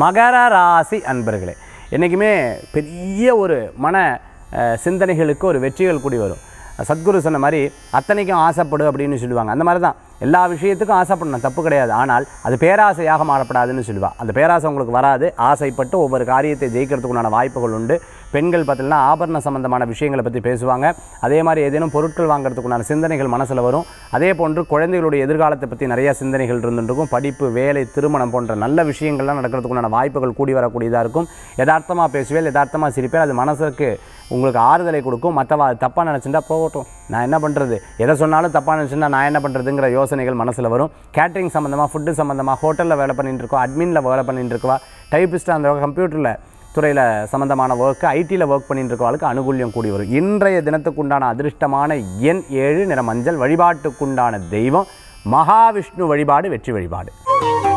மகர ராசி அன்பர்களே என்றைக்குமே பெரிய ஒரு மன சிந்தனைகளுக்கு ஒரு வெற்றிகள் கூடி வரும் சத்குரு சொன்ன மாதிரி அத்தனைக்கும் ஆசைப்படும் அப்படின்னு சொல்லுவாங்க அந்த மாதிரி தான் எல்லா விஷயத்துக்கும் ஆசைப்படணும் தப்பு கிடையாது ஆனால் அது பேராசையாக மாறப்படாதுன்னு சொல்லுவாள் அந்த பேராசை உங்களுக்கு வராது ஆசைப்பட்டு ஒவ்வொரு காரியத்தை ஜெயிக்கிறதுக்குண்டான வாய்ப்புகள் உண்டு பெண்கள் பார்த்திங்கன்னா ஆபரண சம்பந்தமான விஷயங்களை பற்றி பேசுவாங்க அதே மாதிரி ஏதேனும் பொருட்கள் வாங்குறதுக்குண்டான சிந்தனைகள் மனசில் வரும் அதே போன்று குழந்தைகளுடைய எதிர்காலத்தை பற்றி நிறையா சிந்தனைகள் இருந்துருக்கும் படிப்பு வேலை திருமணம் போன்ற நல்ல விஷயங்கள்லாம் நடக்கிறதுக்குண்டான வாய்ப்புகள் கூடி வரக்கூடியதாக இருக்கும் யதார்த்தமாக பேசுவேன் யதார்த்தமாக சிரிப்பேன் அது மனசுக்கு உங்களுக்கு ஆறுதலை கொடுக்கும் மற்றவா அது தப்பாக நினச்சிருந்தா போகட்டும் நான் என்ன பண்ணுறது எதை சொன்னாலும் தப்பாக நினச்சிருந்தா நான் என்ன பண்ணுறதுங்கிற யோசனைகள் மனசில் வரும் கேட்ரிங் சம்மந்தமாக ஃபுட்டு சம்மந்தமாக ஹோட்டலில் வேலை பண்ணிட்டு இருக்கோம் அட்மினில் வேலை பண்ணிட்டு இருக்கவா டைப்பிஸ்ட்டாக அந்த கம்ப்யூட்டரில் துறையில் சம்மந்தமான ஒர்க்கு ஐடியில் ஒர்க் பண்ணிட்டு இருக்கவளுக்கு அனுகூல்யம் கூடி வரும் இன்றைய தினத்துக்குண்டான அதிர்ஷ்டமான எண் ஏழு நிற மஞ்சள் வழிபாட்டுக்குண்டான தெய்வம் மகாவிஷ்ணு வழிபாடு வெற்றி வழிபாடு